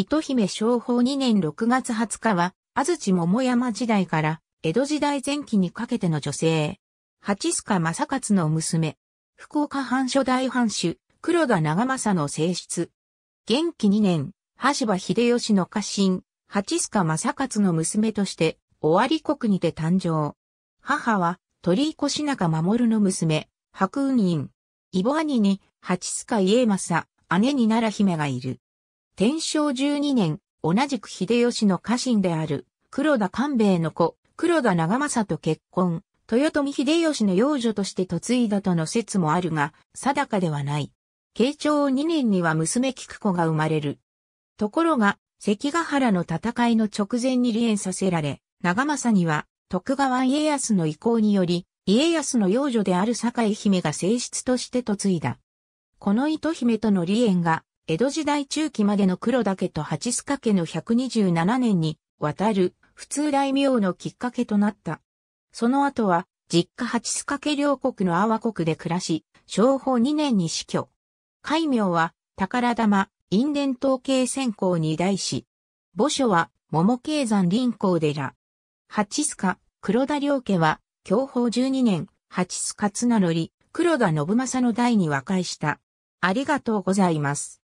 糸姫商法2年6月20日は、安土桃山時代から江戸時代前期にかけての女性。八須賀正勝の娘。福岡藩初代藩主、黒田長政の正室。元気2年、橋場秀吉の家臣、八須賀正勝の娘として、尾張国にて誕生。母は、鳥越中守の娘、白雲院。イボ兄に、八須賀家政、姉に奈良姫がいる。天正12年、同じく秀吉の家臣である、黒田官兵衛の子、黒田長政と結婚、豊臣秀吉の養女として嫁いだとの説もあるが、定かではない。慶長2年には娘菊子が生まれる。ところが、関ヶ原の戦いの直前に離縁させられ、長政には、徳川家康の意向により、家康の養女である堺姫が正室として嫁いだ。この糸姫との離縁が、江戸時代中期までの黒田家と八須賀家の127年に渡る普通大名のきっかけとなった。その後は、実家八須賀家両国の阿波国で暮らし、商法2年に死去。戒名は、宝玉、因伝統計専攻に代し、墓所は、桃慶山林校寺。八須賀、黒田良家は、享保12年、八須賀のり、黒田信正の代に和解した。ありがとうございます。